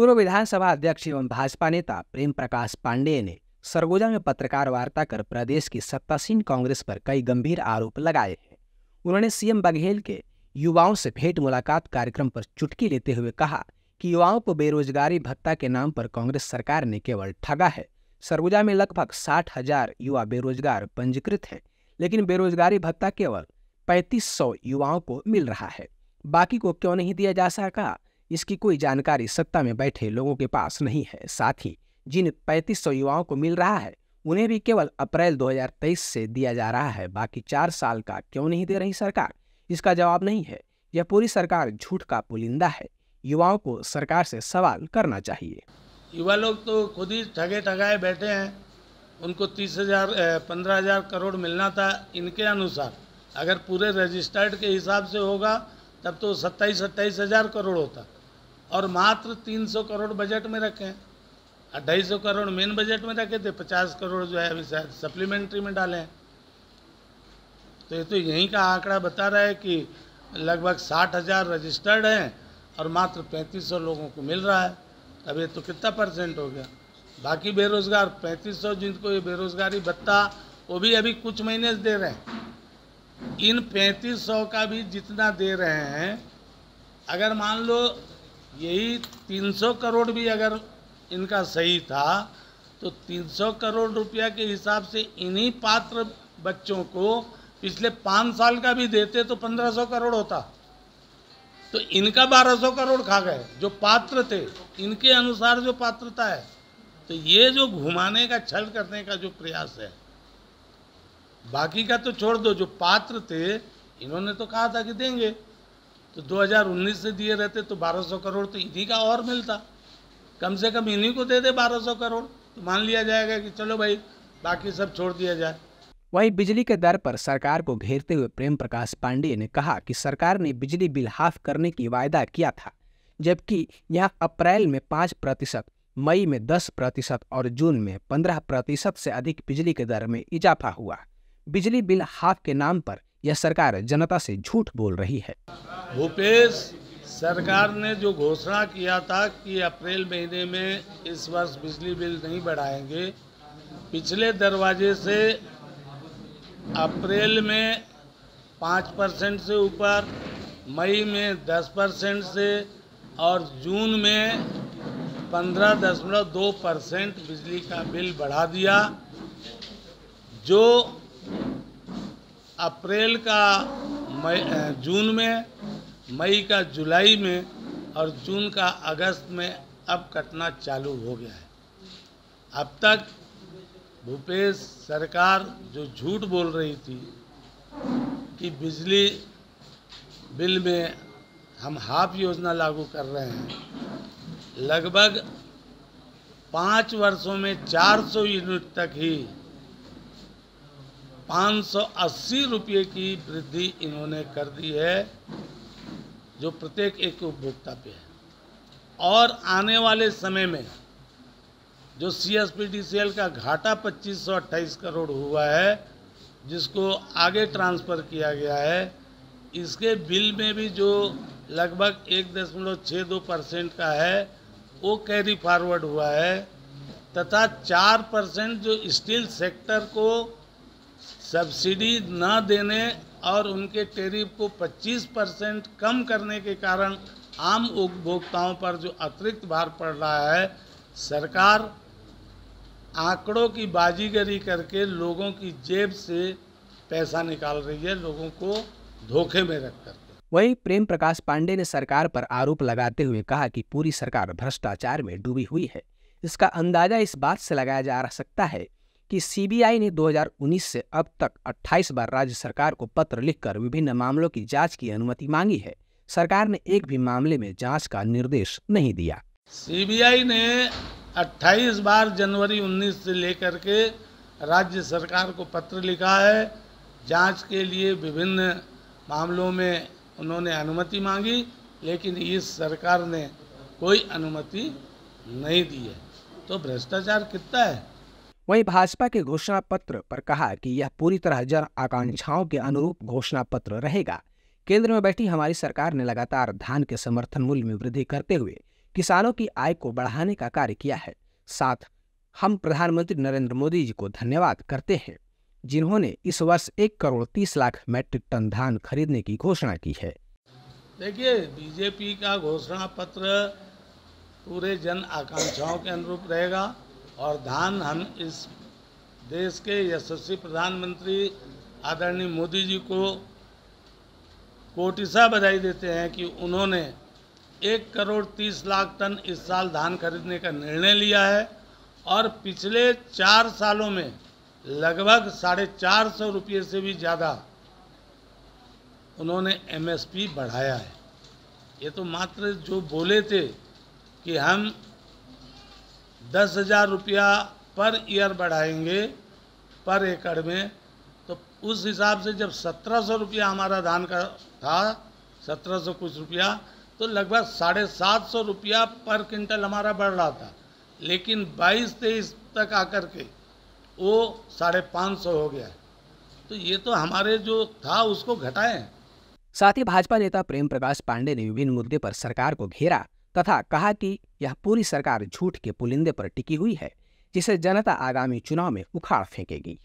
पूर्व विधानसभा अध्यक्ष एवं भाजपा नेता प्रेम प्रकाश पांडेय ने सरगोजा में पत्रकार वार्ता कर प्रदेश की सत्तासीन कांग्रेस पर कई गंभीर आरोप लगाए हैं उन्होंने सीएम बघेल के युवाओं से भेंट मुलाकात कार्यक्रम पर चुटकी लेते हुए कहा कि युवाओं को बेरोजगारी भत्ता के नाम पर कांग्रेस सरकार ने केवल ठगा है सरगुजा में लगभग साठ हजार युवा बेरोजगार पंजीकृत हैं लेकिन बेरोजगारी भत्ता केवल पैंतीस सौ युवाओं को मिल रहा है बाकी को क्यों नहीं दिया जा सका इसकी कोई जानकारी सत्ता में बैठे लोगों के पास नहीं है साथ ही जिन 3500 युवाओं को मिल रहा है उन्हें भी केवल अप्रैल 2023 से दिया जा रहा है बाकी चार साल का क्यों नहीं दे रही सरकार इसका जवाब नहीं है यह पूरी सरकार झूठ का पुलिंदा है युवाओं को सरकार से सवाल करना चाहिए युवा लोग तो खुद ही ठगे ठगाए बैठे हैं उनको तीस हजार पंद्रह हजार करोड़ मिलना था इनके अनुसार अगर पूरे रजिस्टर्ड के हिसाब से होगा तब तो सत्ताईस सत्ताईस हजार करोड़ होता और मात्र 300 करोड़ बजट में रखें ढाई सौ करोड़ मेन बजट में रखे थे पचास करोड़ जो है अभी शायद सप्लीमेंट्री में डालें तो ये तो यहीं का आंकड़ा बता रहा है कि लगभग साठ हज़ार रजिस्टर्ड हैं और मात्र पैंतीस सौ लोगों को मिल रहा है अब ये तो कितना परसेंट हो गया बाकी बेरोज़गार पैंतीस सौ जिनको ये बेरोज़गारी भत्ता वो भी अभी कुछ महीने दे रहे हैं इन पैंतीस सौ का भी जितना दे रहे हैं अगर मान लो यही 300 करोड़ भी अगर इनका सही था तो 300 करोड़ रुपया के हिसाब से इन्हीं पात्र बच्चों को पिछले पाँच साल का भी देते तो 1500 करोड़ होता तो इनका 1200 करोड़ खा गए जो पात्र थे इनके अनुसार जो पात्रता है तो ये जो घुमाने का छल करने का जो प्रयास है बाकी का तो छोड़ दो जो पात्र थे इन्होंने तो कहा था कि देंगे तो 2019 से दिए रहते तो 1200 करोड़ तो इन्हीं का और मिलता कम से कम इन्हीं को दे दे 1200 करोड़ तो मान लिया जाएगा कि चलो भाई बाकी सब छोड़ दिया जाए वहीं बिजली के दर पर सरकार को घेरते हुए प्रेम प्रकाश पांडेय ने कहा कि सरकार ने बिजली बिल हाफ करने की वायदा किया था जबकि यह अप्रैल में पाँच प्रतिशत मई में दस प्रतिशत और जून में पंद्रह प्रतिशत से अधिक बिजली के दर में इजाफा हुआ बिजली बिल हाफ के नाम पर यह सरकार जनता से झूठ बोल रही है भूपेश सरकार ने जो घोषणा किया था कि अप्रैल महीने में इस वर्ष बिजली बिल नहीं बढ़ाएंगे पिछले दरवाजे से अप्रैल में पाँच परसेंट से ऊपर मई में दस परसेंट से और जून में पंद्रह दशमलव दो परसेंट बिजली का बिल बढ़ा दिया जो अप्रैल का मई जून में मई का जुलाई में और जून का अगस्त में अब कटना चालू हो गया है अब तक भूपेश सरकार जो झूठ बोल रही थी कि बिजली बिल में हम हाफ योजना लागू कर रहे हैं लगभग पाँच वर्षों में 400 यूनिट तक ही 580 रुपये की वृद्धि इन्होंने कर दी है जो प्रत्येक एक उपभोक्ता पे है और आने वाले समय में जो C S P D C L का घाटा पच्चीस सौ अट्ठाईस करोड़ हुआ है जिसको आगे ट्रांसफ़र किया गया है इसके बिल में भी जो लगभग एक दशमलव छः दो परसेंट का है वो कैरी फॉरवर्ड हुआ है तथा चार परसेंट जो स्टील सेक्टर को सब्सिडी न देने और उनके टेरिफ को 25 परसेंट कम करने के कारण आम उपभोक्ताओं पर जो अतिरिक्त भार पड़ रहा है सरकार आंकड़ों की बाजीगरी करके लोगों की जेब से पैसा निकाल रही है लोगों को धोखे में रख वहीं प्रेम प्रकाश पांडे ने सरकार पर आरोप लगाते हुए कहा कि पूरी सरकार भ्रष्टाचार में डूबी हुई है इसका अंदाजा इस बात से लगाया जा सकता है कि सीबीआई ने 2019 से अब तक 28 बार राज्य सरकार को पत्र लिखकर विभिन्न मामलों की जांच की अनुमति मांगी है सरकार ने एक भी मामले में जांच का निर्देश नहीं दिया सीबीआई ने 28 बार जनवरी 19 से लेकर के राज्य सरकार को पत्र लिखा है जांच के लिए विभिन्न मामलों में उन्होंने अनुमति मांगी लेकिन इस सरकार ने कोई अनुमति नहीं दी है तो भ्रष्टाचार कितना है वहीं भाजपा के घोषणा पत्र पर कहा कि यह पूरी तरह जन आकांक्षाओं के अनुरूप घोषणा पत्र रहेगा केंद्र में बैठी हमारी सरकार ने लगातार धान के समर्थन मूल्य में वृद्धि करते हुए किसानों की आय को बढ़ाने का कार्य किया है साथ हम प्रधानमंत्री नरेंद्र मोदी जी को धन्यवाद करते हैं जिन्होंने इस वर्ष एक करोड़ तीस लाख मैट्रिक टन धान खरीदने की घोषणा की है देखिए बीजेपी का घोषणा पत्र पूरे जन आकांक्षाओं के अनुरूप रहेगा और धान हम इस देश के यशस्वी प्रधानमंत्री आदरणीय मोदी जी को कोटिसा बधाई देते हैं कि उन्होंने एक करोड़ तीस लाख टन इस साल धान खरीदने का निर्णय लिया है और पिछले चार सालों में लगभग साढ़े चार सौ रुपये से भी ज़्यादा उन्होंने एमएसपी बढ़ाया है ये तो मात्र जो बोले थे कि हम दस हज़ार रुपया पर ईयर बढ़ाएंगे पर एकड़ में तो उस हिसाब से जब सत्रह सौ रुपया हमारा धान का था सत्रह सौ कुछ रुपया तो लगभग साढ़े सात सौ रुपया पर क्विंटल हमारा बढ़ रहा था लेकिन बाईस तेईस तक आकर के वो साढ़े पाँच सौ हो गया तो ये तो हमारे जो था उसको घटाएं साथ ही भाजपा नेता प्रेम प्रकाश पांडे ने विभिन्न मुद्दे पर सरकार को घेरा तथा कहा कि यह पूरी सरकार झूठ के पुलिंदे पर टिकी हुई है जिसे जनता आगामी चुनाव में उखाड़ फेंकेगी